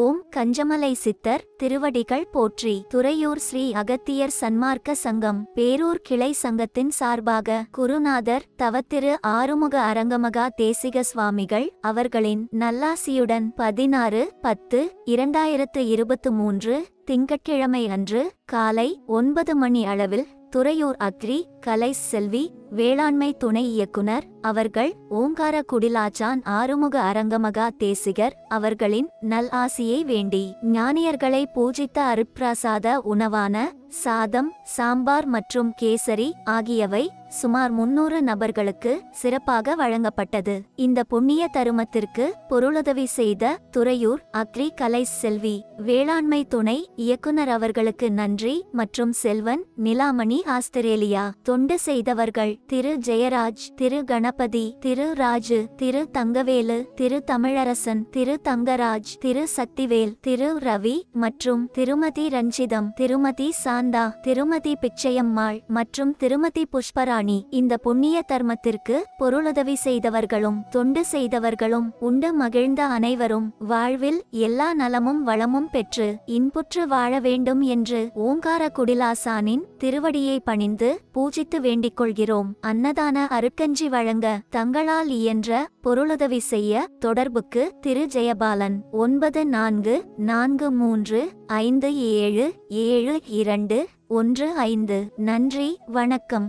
ஓம் கஞ்சமலை சித்தர் திருவடிகள் போற்றி துறையூர் ஸ்ரீ அகத்தியர் சன்மார்க்க சங்கம் பேரூர் கிளை சங்கத்தின் சார்பாக குருநாதர் தவத்திரு ஆறுமுக அரங்கமகா தேசிக சுவாமிகள் அவர்களின் நல்லாசியுடன் பதினாறு பத்து இரண்டாயிரத்து இருபத்து மூன்று திங்கட்கிழமை அன்று காலை ஒன்பது மணி அளவில் துறையூர் அக்ரி கலை செல்வி வேளாண்மை துணை இயக்குனர் அவர்கள் ஓங்கார குடிலாச்சான் ஆறுமுக அரங்கமகா தேசிகர் அவர்களின் நல் ஆசியை வேண்டி ஞானியர்களை பூஜித்த அருட்பிரசாத உணவான சாதம் சாம்பார் மற்றும் கேசரி ஆகியவை சுமார் முன்னூறு நபர்களுக்கு சிறப்பாக வழங்கப்பட்டது இந்த புண்ணிய தருமத்திற்கு பொருளுதவி செய்த துறையூர் அக்ரி கலை செல்வி வேளாண்மை துணை இயக்குனர் அவர்களுக்கு நன்றி மற்றும் செல்வன் நிலாமணி ஆஸ்திரேலியா தொண்டு செய்தவர்கள் திரு ஜெயராஜ் திரு கண தளபதி திரு ராஜு திரு தங்கவேலு திரு தமிழரசன் திரு தங்கராஜ் திரு சக்திவேல் திரு ரவி மற்றும் திருமதி ரஞ்சிதம் திருமதி சாந்தா திருமதி பிச்சையம்மாள் மற்றும் திருமதி புஷ்பராணி இந்த புண்ணிய தர்மத்திற்கு பொருளுதவி செய்தவர்களும் தொண்டு செய்தவர்களும் உண்டு மகிழ்ந்த அனைவரும் வாழ்வில் எல்லா நலமும் வளமும் பெற்று இன்புற்று வாழ வேண்டும் என்று ஓங்கார குடிலாசானின் திருவடியை பணிந்து பூஜித்து வேண்டிக் கொள்கிறோம் அன்னதான அருக்கஞ்சி வழங்கும் வாங்க தங்களால் இயன்ற பொருளுதவி செய்ய தொடர்புக்கு திரு ஜெயபாலன் ஒன்பது நான்கு நான்கு மூன்று ஐந்து ஏழு ஏழு இரண்டு ஒன்று ஐந்து நன்றி வணக்கம்